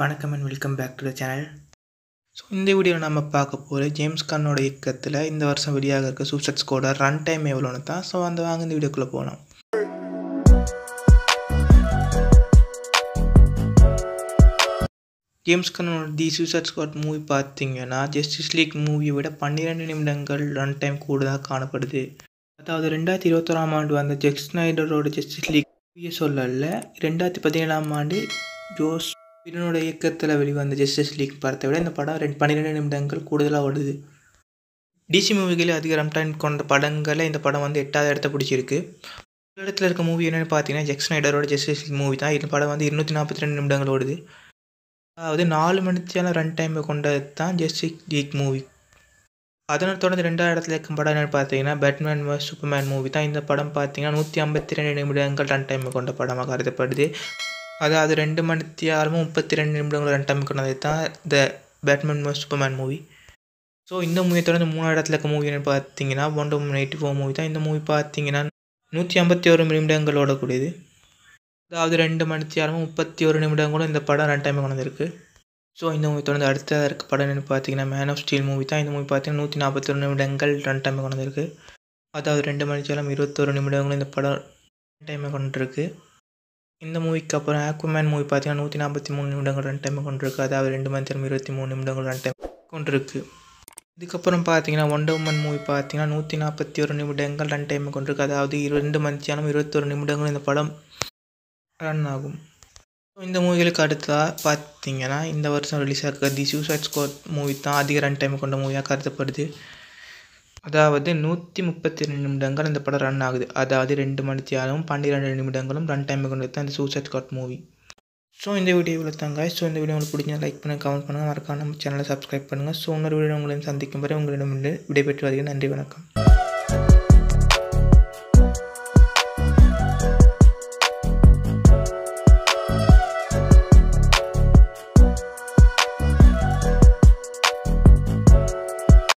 வணக்கம் and welcome back to the channel so இந்த வீடியோவில் நம்ம பார்க்க போகிற ஜேம்ஸ் கன்னோட இயக்கத்தில் இந்த வருஷம் வெளியாக இருக்க சூசைட் ஸ்கோட ரன் டைம் எவ்வளோன்னு தான் ஸோ அந்த வாங்க இந்த வீடியோக்குள்ளே போகலாம் ஜேம்ஸ் கன்னோட தி சூசட் ஸ்குவாட் மூவி பார்த்தீங்கன்னா ஜஸ்டிஸ் லீக் மூவியை விட பன்னிரெண்டு நிமிடங்கள் ரன் டைம் கூடுதலாக காணப்படுது அதாவது ரெண்டாயிரத்தி இருபத்தோராம் ஆண்டு வந்த ஜெக்ஸ் நைடரோட ஜஸ்டிஸ் லீக் சொல்லல ரெண்டாயிரத்தி பதினேழாம் ஆண்டு ஜோஸ் பின்னோட இயக்கத்தில் வெளிவந்த ஜஸ்டிஸ் லீக் படத்தை விட இந்த படம் ரெண்டு பன்னிரெண்டு நிமிடங்கள் கூடுதலாக ஓடுது டிசி மூவிகளில் அதிக ரம் டைம் கொண்ட படங்களை இந்த படம் வந்து எட்டாவது இடத்த பிடிச்சிருக்கு இடத்துல இருக்க மூவி என்னென்னு பார்த்தீங்கன்னா ஜெக்ஸ் நைடரோட ஜஸ்டிஸ் லீக் மூவி தான் இந்த படம் வந்து இருநூற்றி நாற்பத்தி ரெண்டு நிமிடங்கள் ஓடுது அதாவது நாலு மணிச்சாலும் ரன் டைம் கொண்டது தான் ஜஸ்டிஸ் லீக் மூவி அதனால் தொடர்ந்து ரெண்டாவது இடத்துல இருக்கும் படம் என்னென்னு பார்த்தீங்கன்னா பேட்மேன் சூப்பர்மேன் மூவி தான் இந்த படம் பார்த்தீங்கன்னா நூற்றி ஐம்பத்தி ரெண்டு நிமிடங்கள் ரன் டைம் கொண்ட படமாக கருதப்படுது அதாவது ரெண்டு மணித்தியாலமும் முப்பத்தி ரெண்டு நிமிடங்கள் ரன் டைம் கொண்டதை தான் the Batman Superman movie so இந்த மூவியை தொடர்ந்து மூணாவது இடத்துல இருக்க மூவி பார்த்தீங்கன்னா one two ninety four movie தான் இந்த மூவி பார்த்தீங்கன்னா நூற்றி ஐம்பத்தி ஒரு நிமிடங்களோட கூடியது அதாவது ரெண்டு மணித்தியாலமும் முப்பத்தி ஒரு நிமிடங்களும் இந்த படம் ரன் டைம் கொண்டிருக்கு ஸோ இந்த மூவி தொடர்ந்து அடுத்ததாக இருக்க படம் என்னென்னு பார்த்தீங்கன்னா மேன் ஆஃப் ஸ்டீல் மூவி தான் இந்த மூவி பார்த்தீங்கன்னா நூற்றி நாற்பத்தி ஒரு நிமிடங்கள் ரன் டைம் கொண்டிருக்கு அதாவது ரெண்டு மணித்தியாலம் இருபத்தொரு நிமிடங்களும் இந்த படம் ரன் டைம் கொண்டிருக்கு இந்த மூவிக்கு அப்புறம் ஆக்குமேன் மூவி பார்த்தீங்கன்னா நூற்றி நாற்பத்தி மூணு நிமிடங்கள் ரன் டைம் கொண்டிருக்கு அதாவது ரெண்டு மணி நேரம் இருபத்தி மூணு நிமிடங்கள் ரன் டைம் கொண்டிருக்கு இதுக்கப்புறம் பார்த்தீங்கன்னா ஒண்டர் உமன் மூவி பார்த்தீங்கன்னா நூற்றி நாற்பத்தி ஒரு நிமிடங்கள் ரன் டைம் கொண்டிருக்கு அதாவது இரண்டு மணி இருபத்தொரு நிமிடங்கள் இந்த படம் ரன் ஆகும் இந்த மூவிகளுக்கு அடுத்ததாக பார்த்தீங்கன்னா இந்த வருஷம் ரிலீஸ் ஆகிற தி சூசைட் ஸ்கோட் மூவி தான் அதிக ரன் டைம் கொண்ட மூவியாக கருதப்படுது அதாவது நூற்றி முப்பத்தி ரெண்டு நிமிடங்கள் இந்த படம் ரன் ஆகுது அதாவது ரெண்டு மணிக்கு மணித்தியாலும் பன்னிரெண்டு நிமிடங்களும் ரன் டைம் கொண்டு அந்த சூசைட் ஸ்காட் மூவி ஸோ இந்த வீடியோ இவ்வளோ தாங்க ஸோ இந்த வீடியோ உங்களுக்கு பிடிச்சா லைக் பண்ணுங்கள் கமெண்ட் பண்ணுங்கள் மறக்காம நம்ம சேனலை சப்ஸ்கிரைப் பண்ணுங்கள் ஸோ இன்னொரு வீடியோ உங்களையும் சந்திக்கும் வரை உங்களிடம் விடைபெற்று வருகிறேன் நன்றி வணக்கம்